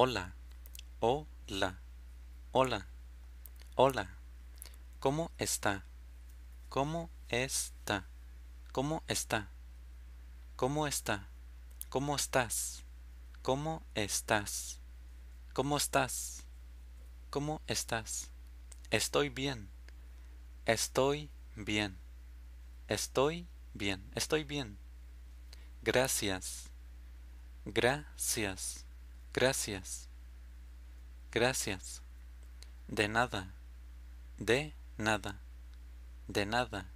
Hola, hola, hola, hola. ¿Cómo está? ¿Cómo está? ¿Cómo está? ¿Cómo está? ¿Cómo estás? ¿Cómo estás? ¿Cómo estás? ¿Cómo estás? Estoy bien. Estoy bien. Estoy bien. Estoy bien. Gracias. Gracias. Gracias. Gracias. De nada. De nada. De nada.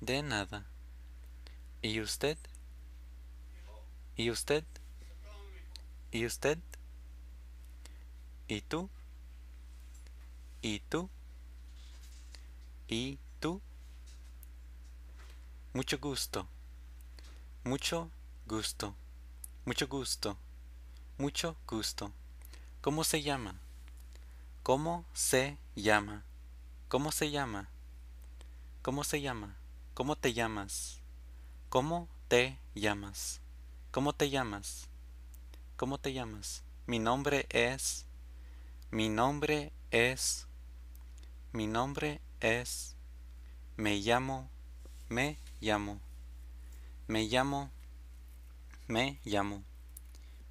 De nada. ¿Y usted? ¿Y usted? ¿Y usted? ¿Y tú? ¿Y tú? ¿Y tú? Mucho gusto. Mucho gusto. Mucho gusto. Mucho gusto. ¿Cómo se llama? ¿Cómo se llama? ¿Cómo se llama? ¿Cómo se llama? ¿Cómo te llamas? ¿Cómo te llamas? ¿Cómo te llamas? ¿Cómo te llamas? Mi nombre es. Mi nombre es. Mi nombre es. Me llamo. Me llamo. Me llamo. Me llamo.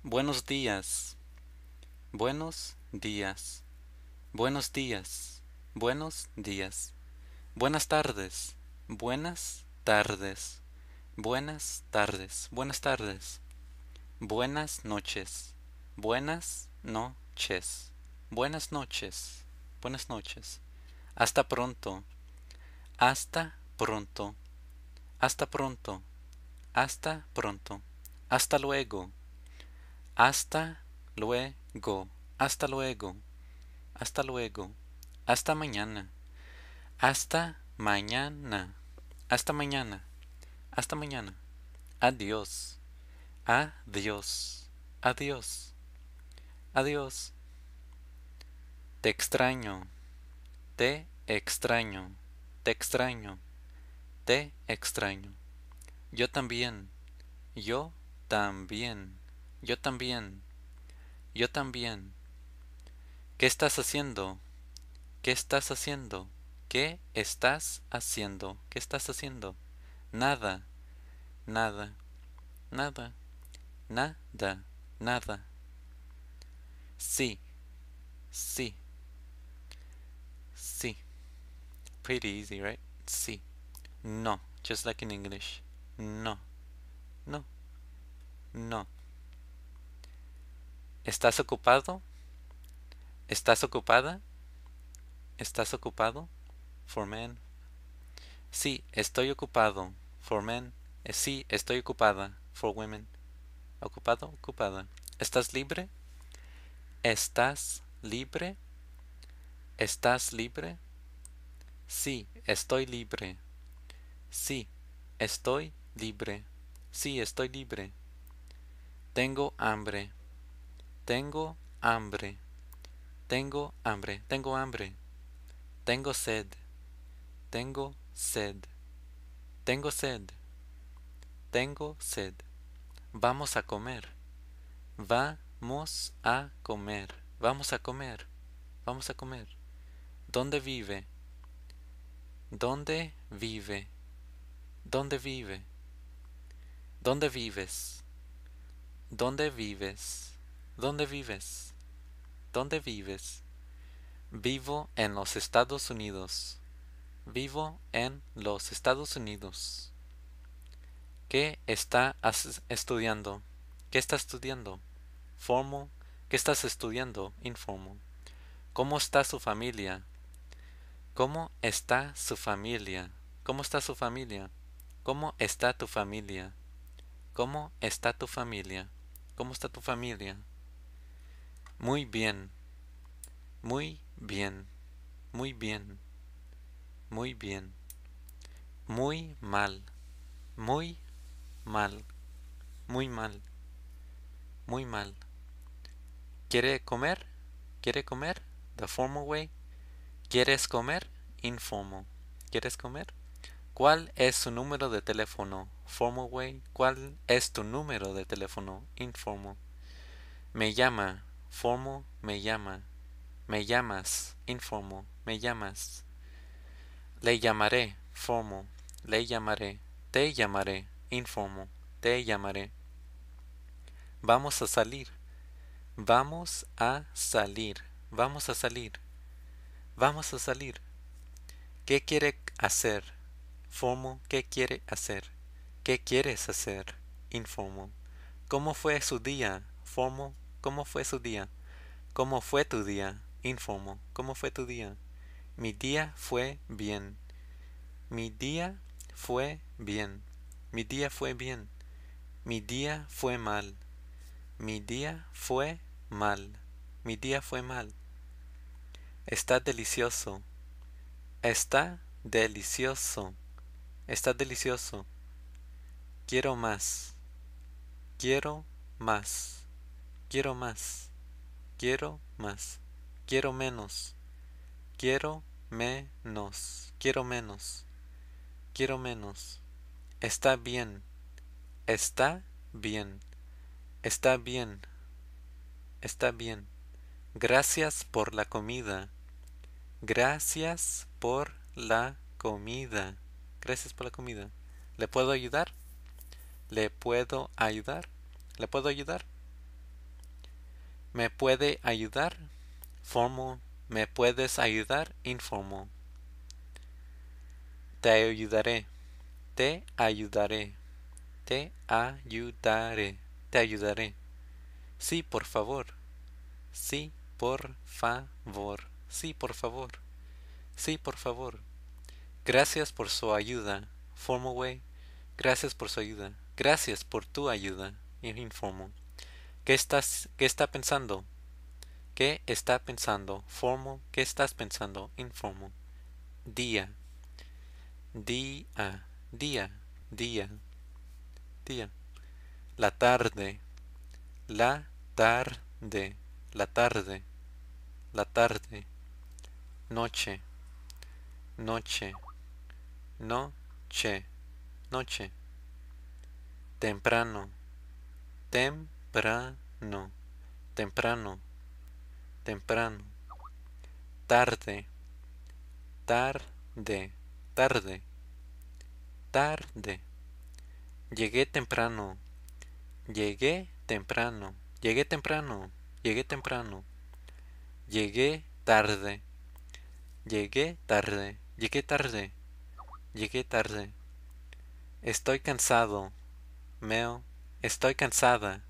Buenos días. Buenos días. Buenos días. Buenos días. Buenas tardes. Buenas tardes. Buenas tardes. Buenas tardes. Buenas noches. Buenas noches. Buenas noches. Buenas noches. Hasta pronto. Hasta pronto. Hasta pronto. Hasta pronto. Hasta luego. Hasta luego, hasta luego, hasta luego, hasta mañana, hasta mañana, hasta mañana, hasta mañana. Adiós, adiós, adiós, adiós. Te extraño, te extraño, te extraño, te extraño. Yo también, yo también. Yo también. Yo también. ¿Qué estás haciendo? ¿Qué estás haciendo? ¿Qué estás haciendo? ¿Qué estás haciendo? Nada. Nada. Nada. Nada. Nada. Sí. Sí. Sí. Pretty easy, right? Sí. No. Just like in English. No. No. No. ¿Estás ocupado? ¿Estás ocupada? ¿Estás ocupado? For men. Sí, estoy ocupado. For men. Eh, sí, estoy ocupada. For women. Ocupado, ocupada. ¿Estás libre? ¿Estás libre? ¿Estás libre? Sí, estoy libre. Sí, estoy libre. Sí, estoy libre. Tengo hambre. Tengo hambre. Tengo hambre. Tengo hambre. Tengo sed. Tengo sed. Tengo sed. Tengo sed. Vamos a comer. Vamos a comer. Vamos a comer. Vamos a comer. ¿Dónde vive? ¿Dónde vive? ¿Dónde vive? ¿Dónde vives? ¿Dónde vives? ¿Dónde vives? ¿Dónde vives? Vivo en los Estados Unidos. Vivo en los Estados Unidos. ¿Qué está estudiando? ¿Qué está estudiando? Formal. ¿Qué estás estudiando? Informal. ¿Cómo está su familia? ¿Cómo está su familia? ¿Cómo está su familia? ¿Cómo está tu familia? ¿Cómo está tu familia? ¿Cómo está tu familia? Muy bien. Muy bien. Muy bien. Muy bien. Muy mal. Muy mal. Muy mal. Muy mal. ¿Quiere comer? ¿Quiere comer? The formal way. ¿Quieres comer? Informal. ¿Quieres comer? ¿Cuál es su número de teléfono? Formal way. ¿Cuál es tu número de teléfono? Informal. Me llama. Formo me llama. Me llamas. Informo. Me llamas. Le llamaré. Formo. Le llamaré. Te llamaré. Informo. Te llamaré. Vamos a salir. Vamos a salir. Vamos a salir. Vamos a salir. ¿Qué quiere hacer? FOMO ¿Qué quiere hacer? ¿Qué quieres hacer? Informo. ¿Cómo fue su día? Formo. ¿Cómo fue su día? ¿Cómo fue tu día? Informo. ¿Cómo fue tu día? Mi día fue bien. Mi día fue bien. Mi día fue bien. Mi día fue mal. Mi día fue mal. Mi día fue mal. Está delicioso. Está delicioso. Está delicioso. Quiero más. Quiero más. Quiero más. Quiero más. Quiero menos. Quiero menos. Quiero menos. Quiero menos. Está bien. Está bien. Está bien. Está bien. Gracias por la comida. Gracias por la comida. Gracias por la comida. ¿Le puedo ayudar? ¿Le puedo ayudar? ¿Le puedo ayudar? ¿Me puede ayudar? Formal. ¿Me puedes ayudar? Informo Te ayudaré. Te ayudaré. Te ayudaré. Te ayudaré. Sí, por favor. Sí, por favor. Sí, por favor. Sí, por favor. Gracias por su ayuda. Formal way. Gracias por su ayuda. Gracias por tu ayuda. Informo ¿Qué estás, qué está pensando? ¿Qué está pensando? Formal. ¿Qué estás pensando? Informal. Día. Día. Día. Día. Día. La tarde. La tarde. La tarde. La tarde. Noche. Noche. Noche. Noche. Temprano. Temprano temprano, temprano, temprano, tarde, tarde, tarde, tarde. Llegué temprano, llegué temprano, llegué temprano, llegué temprano, llegué tarde, llegué tarde, llegué tarde, llegué tarde. Estoy cansado, meo, estoy cansada.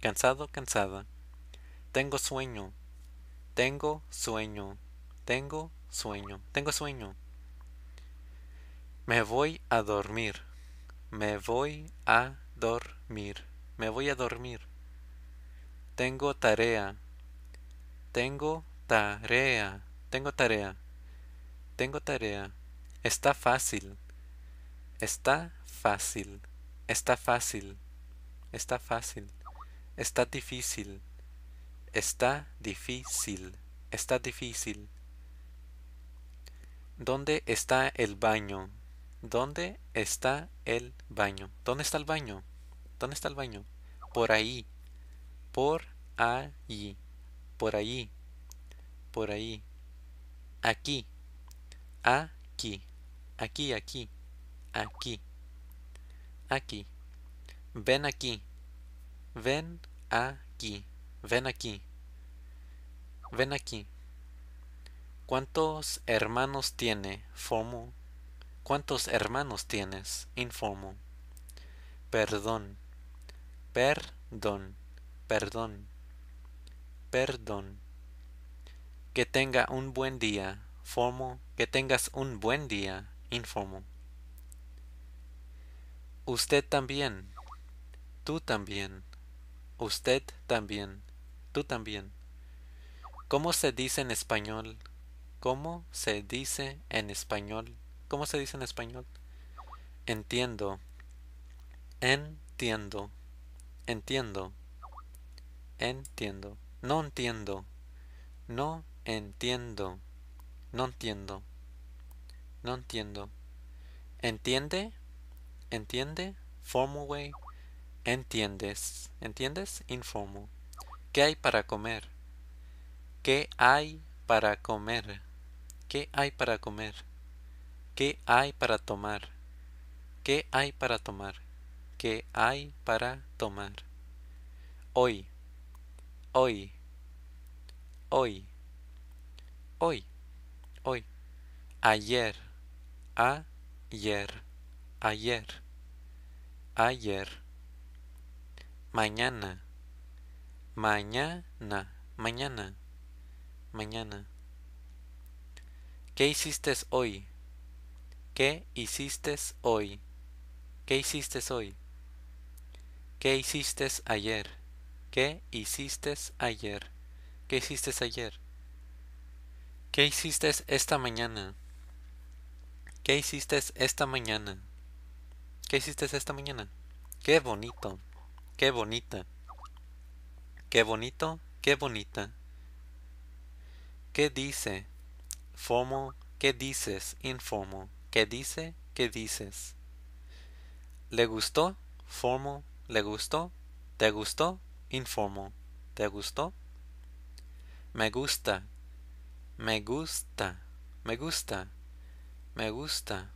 Cansado, cansada. Tengo sueño. Tengo sueño. Tengo sueño. Tengo sueño. Me voy a dormir. Me voy a dormir. Me voy a dormir. Tengo tarea. Tengo tarea. Tengo tarea. Tengo tarea. Está fácil. Está fácil. Está fácil. Está fácil. Está difícil. Está difícil. Está difícil. ¿Dónde está el baño? ¿Dónde está el baño? ¿Dónde está el baño? ¿Dónde está el baño? Por ahí. Por ahí. Por ahí. Por ahí. Aquí. Aquí. Aquí, aquí. Aquí. Aquí. Ven aquí. Ven aquí, ven aquí, ven aquí. ¿Cuántos hermanos tiene? FOMO. ¿Cuántos hermanos tienes? Informo. Perdón, perdón, perdón, perdón. Que tenga un buen día. FOMO. Que tengas un buen día. Informo. Usted también. Tú también. Usted también. Tú también. ¿Cómo se dice en español? ¿Cómo se dice en español? ¿Cómo se dice en español? Entiendo. Entiendo. Entiendo. Entiendo. No entiendo. No entiendo. No entiendo. No entiendo. ¿Entiende? ¿Entiende? Formal way. Entiendes, ¿entiendes? Informo. ¿Qué hay para comer? ¿Qué hay para comer? ¿Qué hay para comer? ¿Qué hay para tomar? ¿Qué hay para tomar? ¿Qué hay para tomar? Hoy, hoy, hoy, hoy, hoy. Ayer, ayer, ayer, ayer mañana, mañana, mañana, mañana. ¿Qué hiciste hoy? ¿Qué hiciste hoy? ¿Qué hiciste hoy? ¿Qué hiciste ayer? ¿Qué hiciste ayer? ¿Qué hiciste ayer? ¿Qué hiciste esta mañana? ¿Qué hiciste esta mañana? ¿Qué hiciste esta mañana? ¡Qué bonito! Qué bonita. Qué bonito, qué bonita. ¿Qué dice? fomo ¿qué dices? Informo ¿qué dice? ¿Qué dices? ¿Le gustó? Formo ¿le gustó? ¿Te gustó? Informo ¿te gustó? Me gusta, me gusta, me gusta, me gusta.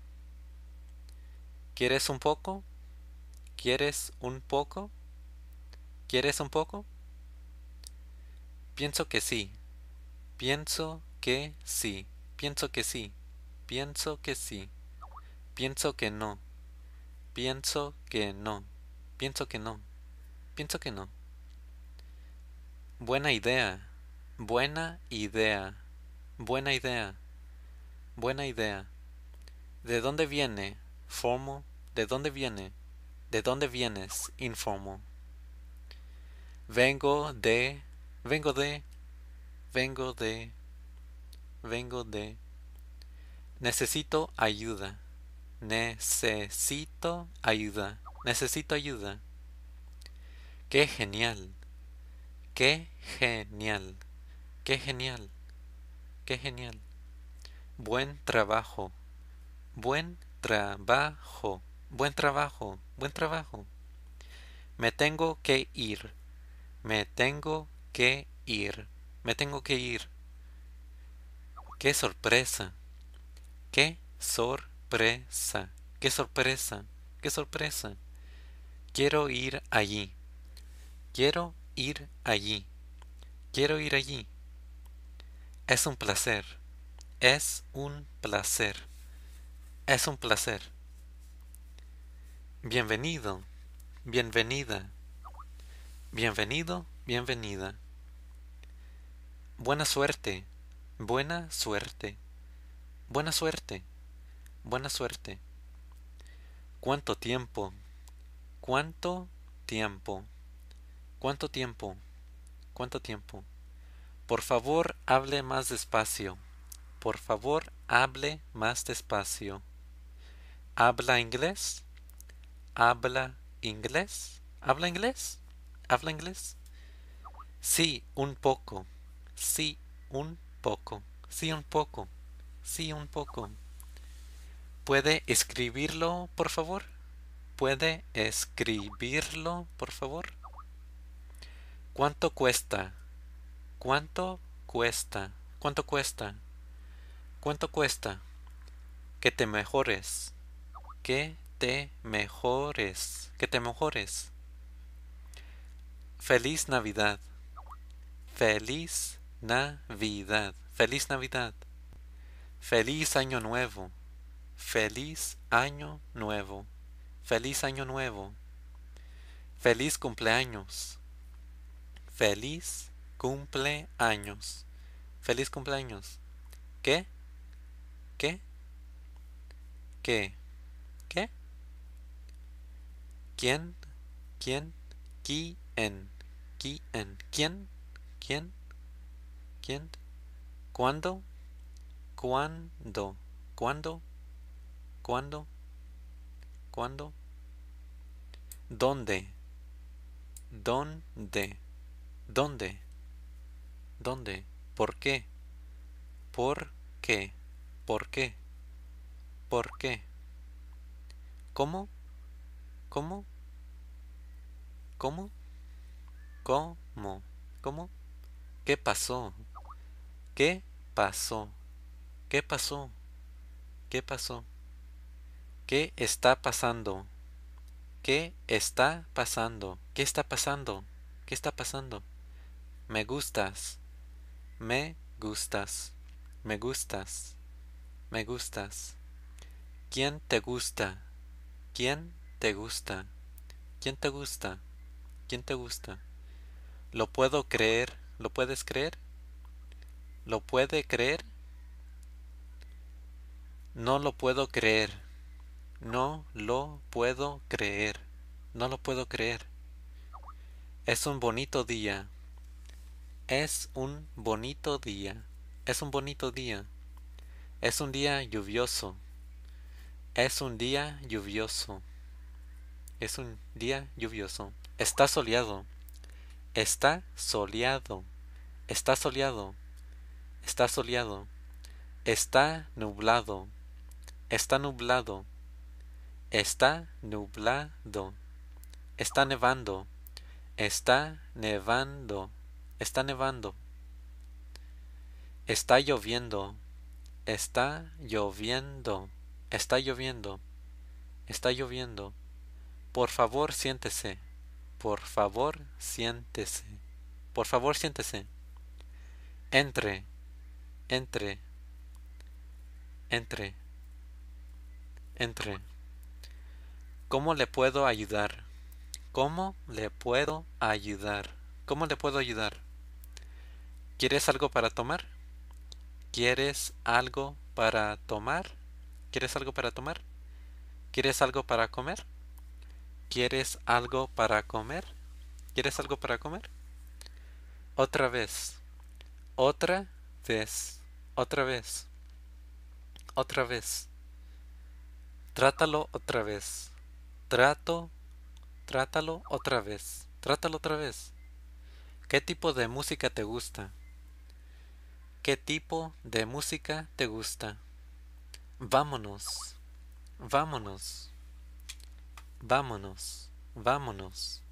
¿Quieres un poco? ¿Quieres un poco? ¿Quieres un poco? Pienso que sí. Pienso que sí. Pienso que sí. Pienso que sí. Pienso que no. Pienso que no. Pienso que no. Pienso que no. Buena idea. Buena idea. Buena idea. Buena idea. ¿De dónde viene? Formo. ¿De dónde viene? ¿De dónde vienes? Informo. Vengo de, vengo de, vengo de, vengo de. Necesito ayuda. Necesito ayuda. Necesito ayuda. Qué genial. Qué genial. Qué genial. Qué genial. Buen trabajo. Buen trabajo. Buen trabajo. Buen trabajo. Me tengo que ir. Me tengo que ir. Me tengo que ir. Qué sorpresa. Qué sorpresa. Qué sorpresa. Qué sorpresa. Quiero ir allí. Quiero ir allí. Quiero ir allí. Es un placer. Es un placer. Es un placer. Bienvenido. Bienvenida. Bienvenido, bienvenida. Buena suerte, buena suerte, buena suerte, buena suerte. ¿Cuánto tiempo? ¿Cuánto tiempo? ¿Cuánto tiempo? ¿Cuánto tiempo? Por favor, hable más despacio. Por favor, hable más despacio. ¿Habla inglés? ¿Habla inglés? ¿Habla inglés? ¿Habla inglés? Sí, un poco. Sí, un poco. Sí, un poco. Sí, un poco. ¿Puede escribirlo, por favor? ¿Puede escribirlo, por favor? ¿Cuánto cuesta? ¿Cuánto cuesta? ¿Cuánto cuesta? ¿Cuánto cuesta? Que te mejores. Que te mejores. Que te mejores. Feliz Navidad. Feliz Navidad. Feliz Navidad. Feliz Año Nuevo. Feliz Año Nuevo. Feliz Año Nuevo. Feliz cumpleaños. Feliz cumpleaños. Feliz cumpleaños. ¿Qué? ¿Qué? ¿Qué? ¿Qué? ¿Quién? ¿Quién? en, en, quién, quién, quién, cuándo, cuándo, cuándo, cuándo, cuándo, dónde, dónde, dónde, dónde, por qué, por qué, por qué, por qué, cómo, cómo, cómo, ¿Cómo? ¿Cómo? ¿Qué pasó? ¿Qué pasó? ¿Qué pasó? ¿Qué pasó? ¿Qué está pasando? ¿Qué está pasando? ¿Qué está pasando? ¿Qué está pasando? Me gustas. Me gustas. Me gustas. Me gustas. ¿Quién te gusta? ¿Quién te gusta? ¿Quién te gusta? ¿Quién te gusta? Lo puedo creer. ¿Lo puedes creer? ¿Lo puede creer? No lo puedo creer. No lo puedo creer. No lo puedo creer. Es un bonito día. Es un bonito día. Es un bonito día. Es un día lluvioso. Es un día lluvioso. Es un día lluvioso. Está soleado. Está soleado. Está soleado. Está soleado. Está nublado. Está nublado. Está nublado. Está nevando. Está nevando. Está nevando. Está lloviendo. Está lloviendo. Está lloviendo. Está lloviendo. Por favor, siéntese. Por favor, siéntese. Por favor, siéntese. Entre. Entre. Entre. Entre. ¿Cómo le puedo ayudar? ¿Cómo le puedo ayudar? ¿Cómo le puedo ayudar? ¿Quieres algo para tomar? ¿Quieres algo para tomar? ¿Quieres algo para tomar? ¿Quieres algo para comer? ¿Quieres algo para comer? ¿Quieres algo para comer? Otra vez. Otra vez. Otra vez. Otra vez. Trátalo otra vez. Trato. Trátalo otra vez. Trátalo otra vez. ¿Qué tipo de música te gusta? ¿Qué tipo de música te gusta? Vámonos. Vámonos. Vámonos, vámonos.